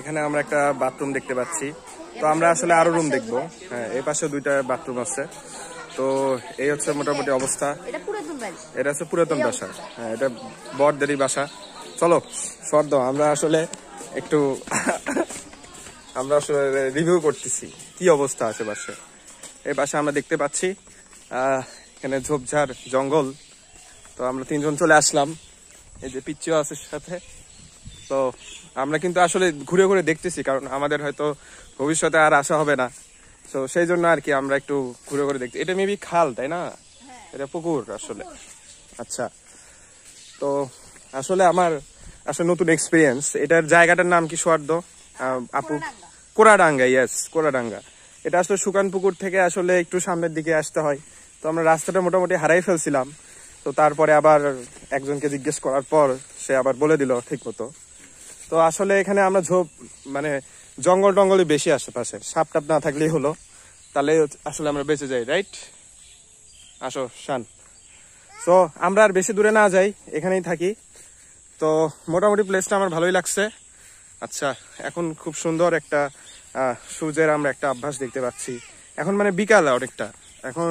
এখানে আমরা একটা বাথরুম দেখতে পাচ্ছি তো আমরা আসলে আরো রুম দেখবো হ্যাঁ এই পাশে দুইটা বাথরুম আছে তো এই হচ্ছে মোটামুটি অবস্থা এটা হচ্ছে পুরাতন বাসা হ্যাঁ এটা বরদেরই বাসা চলো সর্দ আমরা আসলে একটু আমরা আসলে রিভিউ করতেছি কি অবস্থা আছে বাসে এই বাসা আমরা দেখতে পাচ্ছি এখানে ঝোপঝাড় জঙ্গল তো আমরা তিনজন চলে আসলাম এই যে পিচ্ছু আছে সাথে তো আমরা কিন্তু আসলে ঘুরে ঘুরে দেখতেছি কারণ আমাদের হয়তো ভবিষ্যতে আর আসা হবে না তো সেই জন্য আর কি আমরা একটু ঘুরে ঘুরে দেখছি এটা মেবি খাল তাই না হ্যাঁ। এটা পুকুর আসলে আচ্ছা তো আসলে আমার আসলে নতুন এক্সপিরিয়েন্স এটার জায়গাটার নাম কি সোয়ার্দ আপু কোরাডাঙ্গা ইয়েস কোরাডাঙ্গা এটা আসলে শুকান পুকুর থেকে আসলে একটু সামনের দিকে আসতে হয় তো আমরা রাস্তাটা মোটামুটি হারাই ফেলছিলাম তো তারপরে আবার একজনকে জিজ্ঞেস করার পর সে আবার বলে দিল ঠিক মতো তো আসলে এখানে আমরা ঝোপ মানে জঙ্গল টঙ্গলই বেশি আশেপাশে সাপ টাপ না থাকলেই হলো তাহলে আসলে আমরা বেঁচে যাই রাইট আসো শান তো আমরা আর বেশি দূরে না যাই এখানেই থাকি তো মোটামুটি প্লেসটা আমার ভালোই লাগছে আচ্ছা এখন খুব সুন্দর একটা সূর্যের আমরা একটা অভ্যাস দেখতে পাচ্ছি এখন মানে বিকাল অনেকটা এখন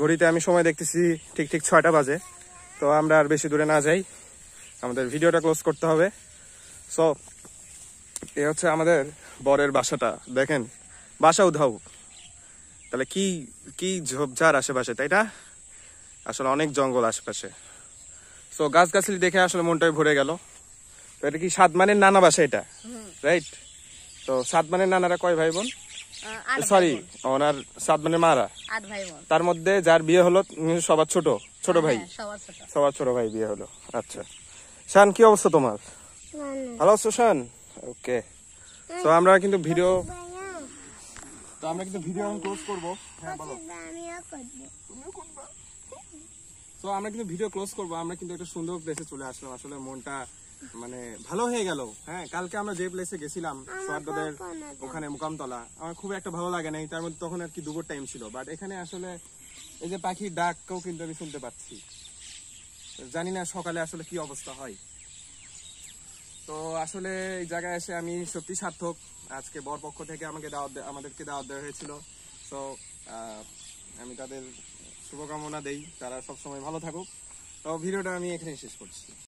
ঘড়িতে আমি সময় দেখতেছি ঠিক ঠিক ছয়টা বাজে তো আমরা আর বেশি দূরে না যাই আমাদের ভিডিওটা ক্লোজ করতে হবে সো এ হচ্ছে আমাদের বরের বাসাটা দেখেন বাসা উধাও তাহলে কি কি ঝোপঝাড় আশেপাশে তাই না আসলে অনেক জঙ্গল আশেপাশে সো গাছগাছালি দেখে আসলে মনটাই ভরে গেল তো এটা কি সাদমানের নানা বাসা এটা রাইট তো সাদমানের নানারা কয় ভাই বোন সরি ওনার সাদমানের মারা তার মধ্যে যার বিয়ে হলো সবার ছোট ছোট হ্যাঁ, ভাই সবার ছোট ভাই বিয়ে হলো আচ্ছা শান কি অবস্থা তোমার হ্যালো সুশান ওকে তো আমরা কিন্তু ভিডিও হ্যাঁ, তো আমরা কিন্তু ভিডিও অন ক্লোজ করব হ্যাঁ বলো তুমিও করবা তো আমরা কিন্তু ভিডিও ক্লোজ করব আমরা কিন্তু একটা সুন্দর প্লেসে চলে আসলাম আসলে মনটা মানে ভালো হয়ে গেল হ্যাঁ কালকে আমরা যে প্লেসে গেছিলাম সোয়াদদের ওখানে মুকামতলা আমার খুব একটা ভালো লাগে নাই তার মধ্যে তখন আর কি দুপুর টাইম ছিল বাট এখানে আসলে এই যে পাখির ডাককেও কিন্তু আমি শুনতে পাচ্ছি জানি না সকালে আসলে কি অবস্থা হয় তো আসলে এই জায়গায় এসে আমি সত্যি সার্থক আজকে বর পক্ষ থেকে আমাকে দাওয়াত আমাদেরকে দাওয়াত দেওয়া হয়েছিল তো আমি তাদের শুভকামনা দেই তারা সবসময় ভালো থাকুক তো ভিডিওটা আমি এখানে শেষ করছি